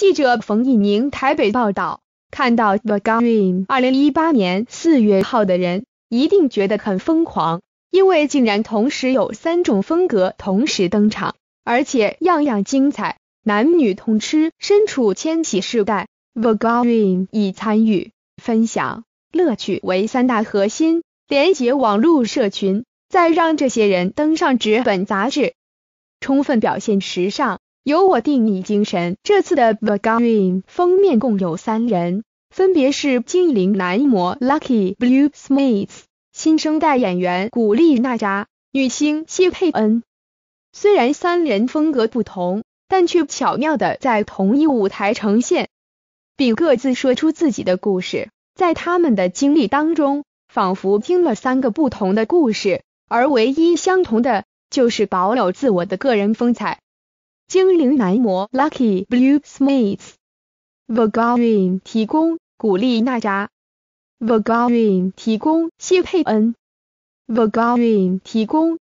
记者冯一宁台北报道，看到 the garden 二零一八年四月号的人一定觉得很疯狂，因为竟然同时有三种风格同时登场，而且样样精彩，男女通吃。身处千禧世代，the garden 以参与、分享、乐趣为三大核心，连接网络社群，再让这些人登上纸本杂志，充分表现时尚。由我定义精神。这次的《The Green》封面共有三人，分别是精灵男模 Lucky Blue Smith、新生代演员古力娜扎、女星谢佩恩。虽然三人风格不同，但却巧妙的在同一舞台呈现，并各自说出自己的故事。在他们的经历当中，仿佛听了三个不同的故事，而唯一相同的，就是保有自我的个人风采。精灵男模 Lucky Blue s m i t h v a g a r i n e 提供古力娜扎，Vagarine 提供谢佩恩，Vagarine 提供。